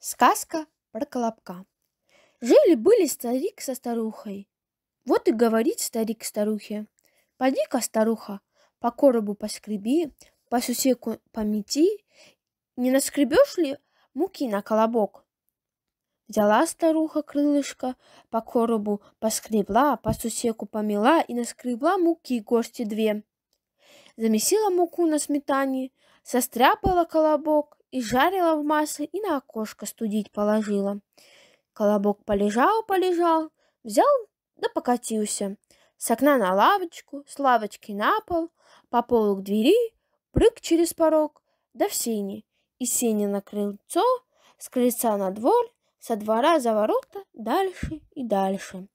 Сказка про Колобка. Жили-были старик со старухой. Вот и говорит старик старухе. Поди-ка, старуха, по коробу поскреби, по сусеку помети. Не наскребешь ли муки на колобок? Взяла старуха крылышко, по коробу поскребла, по сусеку помела и наскребла муки горсти две. Замесила муку на сметане, состряпала колобок, и жарила в масле, и на окошко студить положила. Колобок полежал-полежал, взял да покатился. С окна на лавочку, с лавочки на пол, по полу к двери, прыг через порог, да в сени. И сени на крыльцо, с крыльца на двор, со двора за ворота, дальше и дальше.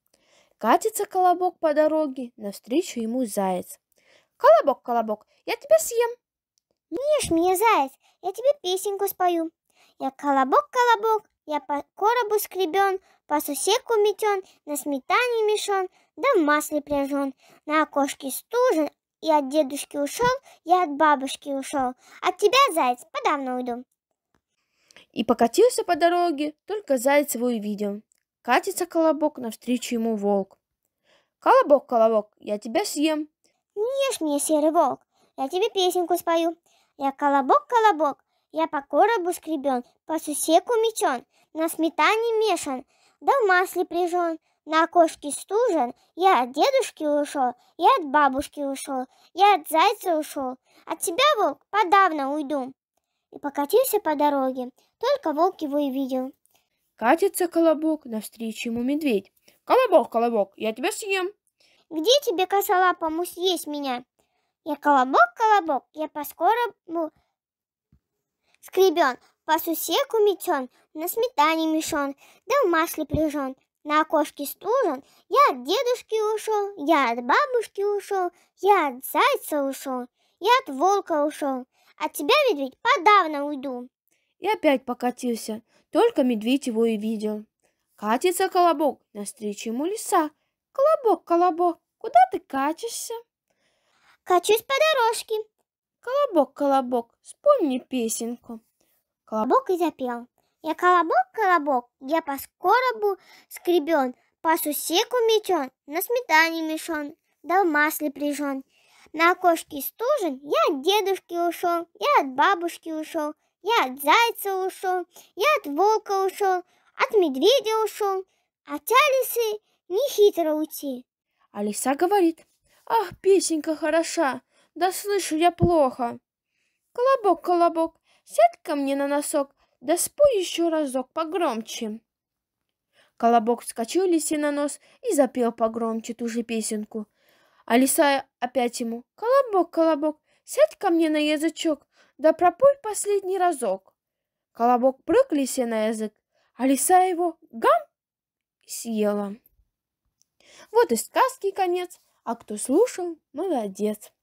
Катится колобок по дороге, навстречу ему заяц. «Колобок, колобок, я тебя съем!» «Не ешь меня, заяц, я тебе песенку спою. Я колобок-колобок, я по коробу скребен, по сусеку метен, на сметане мешен, да в масле пряжен. На окошке стужен, я от дедушки ушел, я от бабушки ушел. От тебя, заяц, подавно уйду. И покатился по дороге, только заяц его увидел. Катится колобок, навстречу ему волк. Колобок, колобок, я тебя съем. Не ешь мне, серый волк, я тебе песенку спою. Я колобок-колобок, я по коробу скребен, по сусеку мечен, на сметане мешан, да в масле прижен, на окошке стужен, я от дедушки ушел, я от бабушки ушел, я от зайца ушел, от тебя, волк, подавно уйду. И покатился по дороге, только волк его и видел. Катится колобок, навстречу ему медведь. Колобок, колобок, я тебя съем. Где тебе, косолапому, съесть меня? Я колобок-колобок, я по-скорому скребен, по сусеку метен, на сметане мешен, да в масле плежен. На окошке стужен, я от дедушки ушел, я от бабушки ушел, я от зайца ушел, я от волка ушел, от тебя, медведь, подавно уйду. И опять покатился, только медведь его и видел. Катится колобок, навстречу ему лиса. Колобок, колобок, куда ты катишься? Качусь по дорожке. Колобок, колобок, вспомни песенку. Колобок и запел. Я колобок, колобок, я по скоробу скребен, по сусеку метен, на сметане мешен, да в масле прижен. На окошке стужен, я от дедушки ушел, я от бабушки ушел, я от зайца ушел, я от волка ушел, от медведя ушел, от а лисы не хитро уйти. А лиса говорит, Ах, песенка хороша, да слышу я плохо. Колобок, колобок, сядь ко мне на носок, да спой еще разок погромче. Колобок вскочил лисе на нос и запел погромче ту же песенку. А лиса опять ему «Колобок, колобок, сядь ко мне на язычок, да пропой последний разок». Колобок прыг лисе на язык, а лиса его «Гам!» съела. Вот и сказки конец. А кто слушал, молодец. Ну